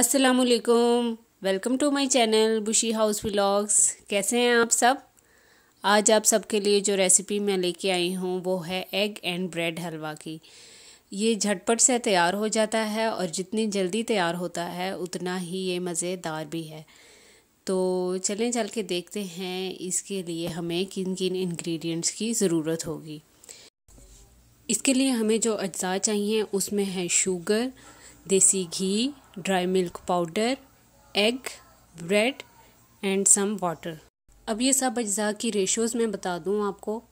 असलकुम welcome to my channel बुशी house vlogs कैसे हैं आप सब आज आप सबके लिए जो रेसिपी मैं लेके आई हूँ वो है एग एंड ब्रेड हलवा की ये झटपट से तैयार हो जाता है और जितनी जल्दी तैयार होता है उतना ही ये मज़ेदार भी है तो चलें चल के देखते हैं इसके लिए हमें किन किन इंग्रेडिएंट्स की ज़रूरत होगी इसके लिए हमें जो अज्जा चाहिए उसमें है शुगर देसी घी dry milk powder egg bread and some water अब ये सब अज्जा की रेशोज़ मैं बता दूँ आपको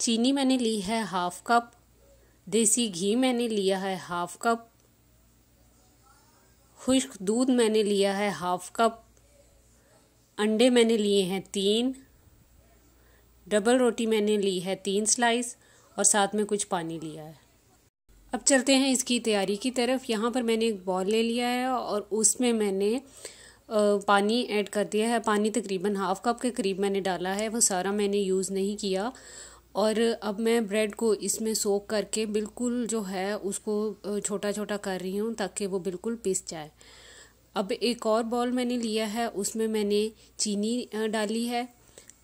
चीनी मैंने ली है हाफ़ कप देसी घी मैंने लिया है हाफ़ कप खुश्क दूध मैंने लिया है हाफ़ कप अंडे मैंने लिए हैं तीन डबल रोटी मैंने ली है तीन स्लाइस और साथ में कुछ पानी लिया है अब चलते हैं इसकी तैयारी की तरफ यहाँ पर मैंने एक बॉल ले लिया है और उसमें मैंने पानी ऐड कर दिया है पानी तकरीबन हाफ़ कप के करीब मैंने डाला है वो सारा मैंने यूज़ नहीं किया और अब मैं ब्रेड को इसमें सोख करके बिल्कुल जो है उसको छोटा छोटा कर रही हूँ ताकि वो बिल्कुल पिस जाए अब एक और बॉल मैंने लिया है उसमें मैंने चीनी डाली है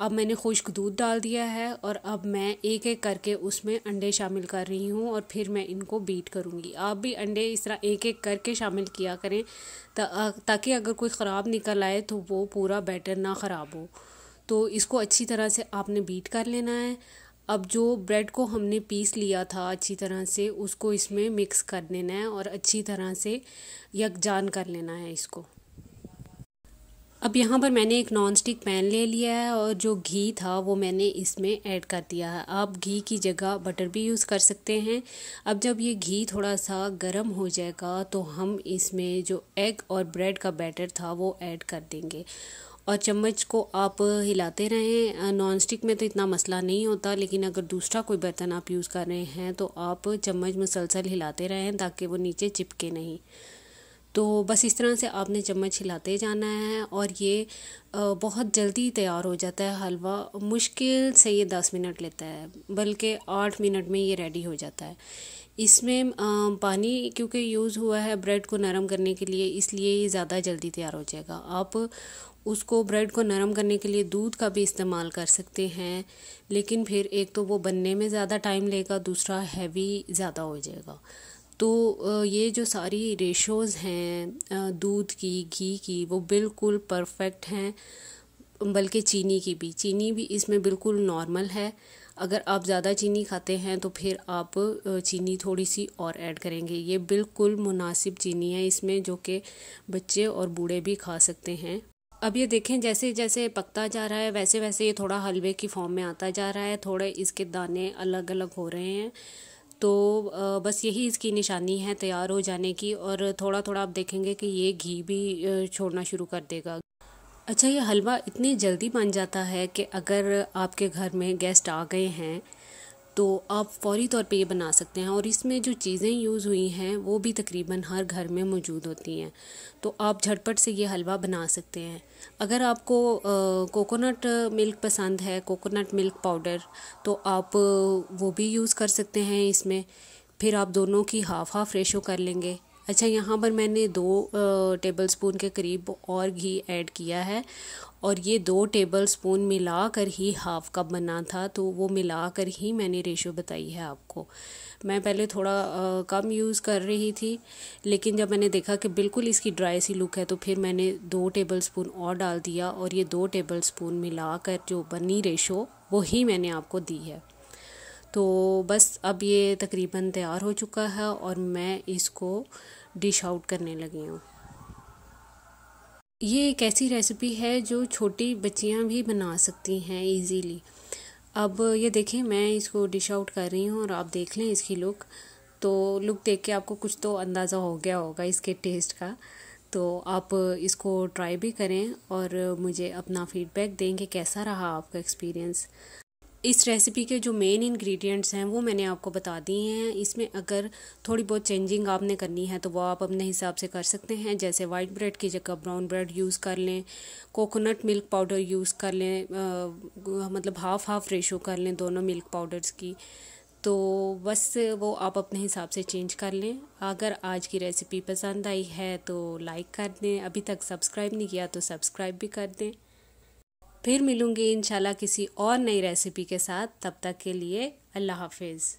अब मैंने खुश्क दूध डाल दिया है और अब मैं एक एक करके उसमें अंडे शामिल कर रही हूँ और फिर मैं इनको बीट करूँगी आप भी अंडे इस तरह एक एक करके शामिल किया करें ताकि अगर कोई ख़राब निकल आए तो वो पूरा बैटर ना ख़राब हो तो इसको अच्छी तरह से आपने बीट कर लेना है अब जो ब्रेड को हमने पीस लिया था अच्छी तरह से उसको इसमें मिक्स कर लेना है और अच्छी तरह से यकजान कर लेना है इसको अब यहाँ पर मैंने एक नॉन स्टिक पैन ले लिया है और जो घी था वो मैंने इसमें ऐड कर दिया है आप घी की जगह बटर भी यूज़ कर सकते हैं अब जब ये घी थोड़ा सा गर्म हो जाएगा तो हम इसमें जो एग और ब्रेड का बैटर था वो ऐड कर देंगे और चम्मच को आप हिलाते रहें नॉन स्टिक में तो इतना मसला नहीं होता लेकिन अगर दूसरा कोई बर्तन आप यूज़ कर रहे हैं तो आप चम्मच मुसलसल हिलाते रहें ताकि वो नीचे चिपके नहीं तो बस इस तरह से आपने चम्मच हिलाते जाना है और ये बहुत जल्दी तैयार हो जाता है हलवा मुश्किल से ये दस मिनट लेता है बल्कि आठ मिनट में ये रेडी हो जाता है इसमें पानी क्योंकि यूज़ हुआ है ब्रेड को नरम करने के लिए इसलिए ये ज़्यादा जल्दी तैयार हो जाएगा आप उसको ब्रेड को नरम करने के लिए दूध का भी इस्तेमाल कर सकते हैं लेकिन फिर एक तो वो बनने में ज़्यादा टाइम लेगा दूसरा हैवी ज़्यादा हो जाएगा तो ये जो सारी रेशोज़ हैं दूध की घी की वो बिल्कुल परफेक्ट हैं बल्कि चीनी की भी चीनी भी इसमें बिल्कुल नॉर्मल है अगर आप ज़्यादा चीनी खाते हैं तो फिर आप चीनी थोड़ी सी और ऐड करेंगे ये बिल्कुल मुनासिब चीनी है इसमें जो कि बच्चे और बूढ़े भी खा सकते हैं अब ये देखें जैसे जैसे पकता जा रहा है वैसे वैसे ये थोड़ा हलवे की फॉर्म में आता जा रहा है थोड़े इसके दाने अलग अलग हो रहे हैं तो बस यही इसकी निशानी है तैयार हो जाने की और थोड़ा थोड़ा आप देखेंगे कि ये घी भी छोड़ना शुरू कर देगा अच्छा ये हलवा इतनी जल्दी बन जाता है कि अगर आपके घर में गेस्ट आ गए हैं तो आप फौरी तौर पे ये बना सकते हैं और इसमें जो चीज़ें यूज़ हुई हैं वो भी तकरीबन हर घर में मौजूद होती हैं तो आप झटपट से ये हलवा बना सकते हैं अगर आपको कोकोनट मिल्क पसंद है कोकोनट मिल्क पाउडर तो आप वो भी यूज़ कर सकते हैं इसमें फिर आप दोनों की हाफ़ हाफ़ रेशो कर लेंगे अच्छा यहाँ पर मैंने दो टेबल स्पून के करीब और घी ऐड किया है और ये दो टेबल स्पून मिला कर ही हाफ़ कप बना था तो वो मिला कर ही मैंने रेशो बताई है आपको मैं पहले थोड़ा आ, कम यूज़ कर रही थी लेकिन जब मैंने देखा कि बिल्कुल इसकी ड्राई सी लुक है तो फिर मैंने दो टेबल स्पून और डाल दिया और ये दो टेबल स्पून मिला कर जो बनी रेशो वो ही मैंने आपको दी है तो बस अब ये तकरीबन तैयार हो चुका है और मैं इसको डिश आउट करने लगी हूँ ये एक ऐसी रेसिपी है जो छोटी बच्चियाँ भी बना सकती हैं इजीली अब ये देखें मैं इसको डिश आउट कर रही हूँ और आप देख लें इसकी लुक तो लुक देख के आपको कुछ तो अंदाज़ा हो गया होगा इसके टेस्ट का तो आप इसको ट्राई भी करें और मुझे अपना फीडबैक दें कि कैसा रहा आपका एक्सपीरियंस इस रेसिपी के जो मेन इंग्रेडिएंट्स हैं वो मैंने आपको बता दिए हैं इसमें अगर थोड़ी बहुत चेंजिंग आपने करनी है तो वो आप अपने हिसाब से कर सकते हैं जैसे वाइट ब्रेड की जगह ब्राउन ब्रेड यूज़ कर लें कोकोनट मिल्क पाउडर यूज़ कर लें आ, मतलब हाफ़ हाफ़ रेशो कर लें दोनों मिल्क पाउडर्स की तो बस वो आप अपने हिसाब से चेंज कर लें अगर आज की रेसिपी पसंद आई है तो लाइक कर दें अभी तक सब्सक्राइब नहीं किया तो सब्सक्राइब भी कर दें फिर मिलूँगी इंशाल्लाह किसी और नई रेसिपी के साथ तब तक के लिए अल्लाह हाफिज़